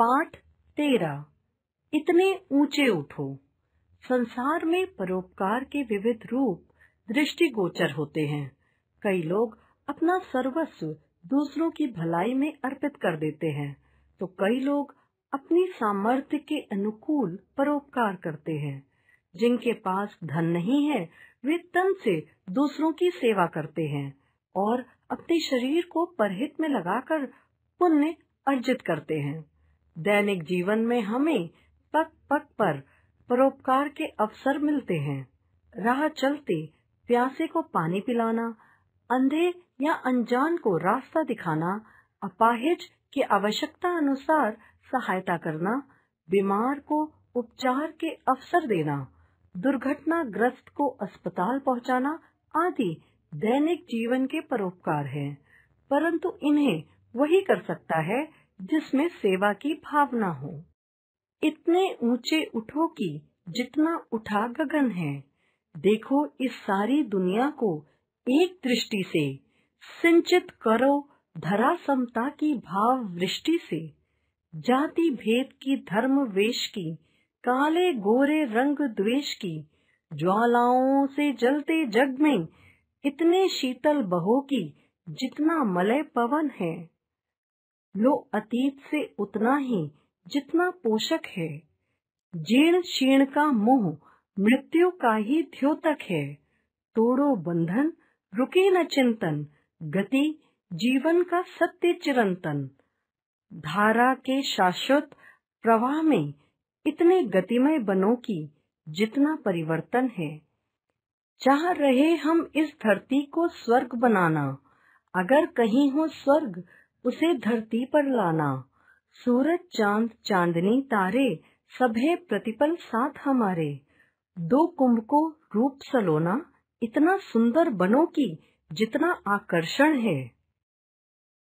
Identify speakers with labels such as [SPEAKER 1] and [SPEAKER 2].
[SPEAKER 1] पाठ तेरा इतने ऊंचे उठो संसार में परोपकार के विविध रूप दृष्टिगोचर होते हैं कई लोग अपना सर्वस्व दूसरों की भलाई में अर्पित कर देते हैं तो कई लोग अपनी सामर्थ्य के अनुकूल परोपकार करते हैं जिनके पास धन नहीं है वे तन से दूसरों की सेवा करते हैं और अपने शरीर को परहित में लगाकर पुण्य अर्जित करते हैं दैनिक जीवन में हमें पग पग पर परोपकार के अवसर मिलते हैं राह चलते प्यासे को पानी पिलाना अंधे या अनजान को रास्ता दिखाना अपाहिज के आवश्यकता अनुसार सहायता करना बीमार को उपचार के अवसर देना दुर्घटनाग्रस्त को अस्पताल पहुंचाना आदि दैनिक जीवन के परोपकार हैं, परंतु इन्हें वही कर सकता है जिसमें सेवा की भावना हो इतने ऊंचे उठो कि जितना उठा गगन है देखो इस सारी दुनिया को एक दृष्टि से सिंचित करो धरा समता की भाव वृष्टि से जाति भेद की धर्म वेश की काले गोरे रंग द्वेष की ज्वालाओं से जलते जग में इतने शीतल बहो की जितना मलय पवन है लो अतीत से उतना ही जितना पोषक है जीर्ण शीर्ण का मोह मृत्यु का ही द्योतक है तोड़ो बंधन रुके न चिंतन गति जीवन का सत्य चिरंतन धारा के शाश्वत प्रवाह में इतने गतिमय बनो की जितना परिवर्तन है चाह रहे हम इस धरती को स्वर्ग बनाना अगर कहीं हो स्वर्ग उसे धरती पर लाना सूरज चांद चांदनी तारे सभे प्रतिपल साथ हमारे दो कुंभ को रूप सलोना इतना सुंदर बनो की जितना आकर्षण है